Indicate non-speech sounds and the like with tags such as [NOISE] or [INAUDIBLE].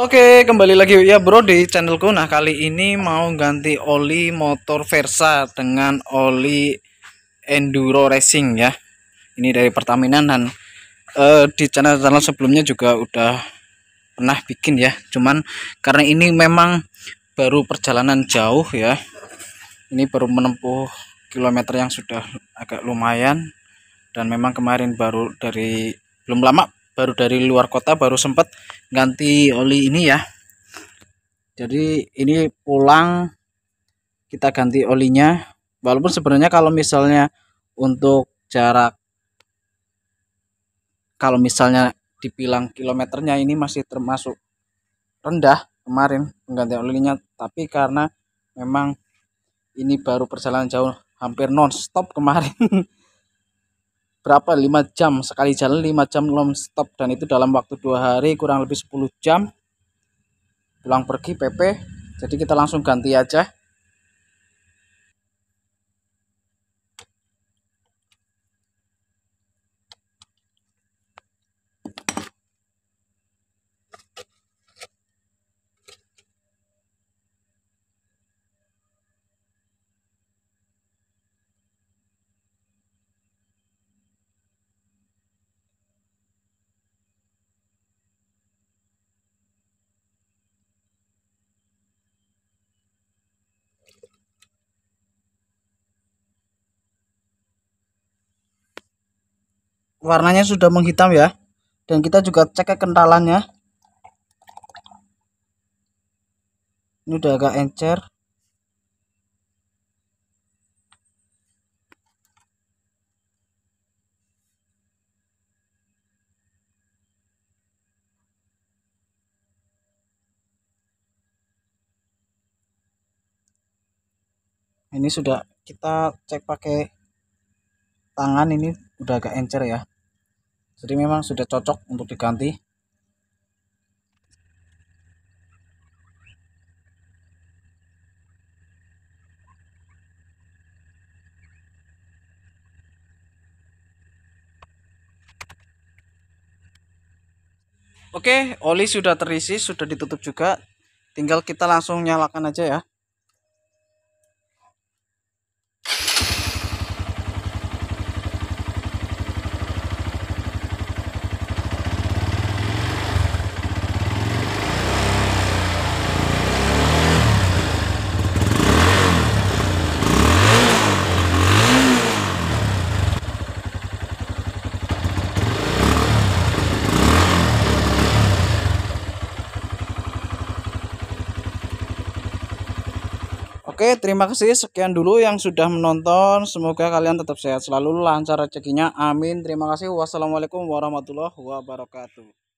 Oke, kembali lagi ya bro di channelku. Nah, kali ini mau ganti oli motor Versa dengan oli Enduro Racing ya. Ini dari Pertamina dan uh, di channel-channel sebelumnya juga udah pernah bikin ya. Cuman karena ini memang baru perjalanan jauh ya. Ini baru menempuh kilometer yang sudah agak lumayan dan memang kemarin baru dari belum lama baru dari luar kota baru sempat ganti oli ini ya jadi ini pulang kita ganti olinya walaupun sebenarnya kalau misalnya untuk jarak kalau misalnya dibilang kilometernya ini masih termasuk rendah kemarin mengganti olinya tapi karena memang ini baru perjalanan jauh hampir non-stop kemarin [LAUGHS] berapa 5 jam sekali jalan 5 jam long stop dan itu dalam waktu dua hari kurang lebih 10 jam pulang pergi PP jadi kita langsung ganti aja warnanya sudah menghitam ya dan kita juga cek ke kekentalannya ini udah agak encer ini sudah kita cek pakai tangan ini udah agak encer ya jadi memang sudah cocok untuk diganti Oke, oli sudah terisi, sudah ditutup juga. Tinggal kita langsung nyalakan aja ya. Oke, terima kasih. Sekian dulu yang sudah menonton. Semoga kalian tetap sehat selalu, lancar rezekinya. Amin. Terima kasih. Wassalamualaikum warahmatullahi wabarakatuh.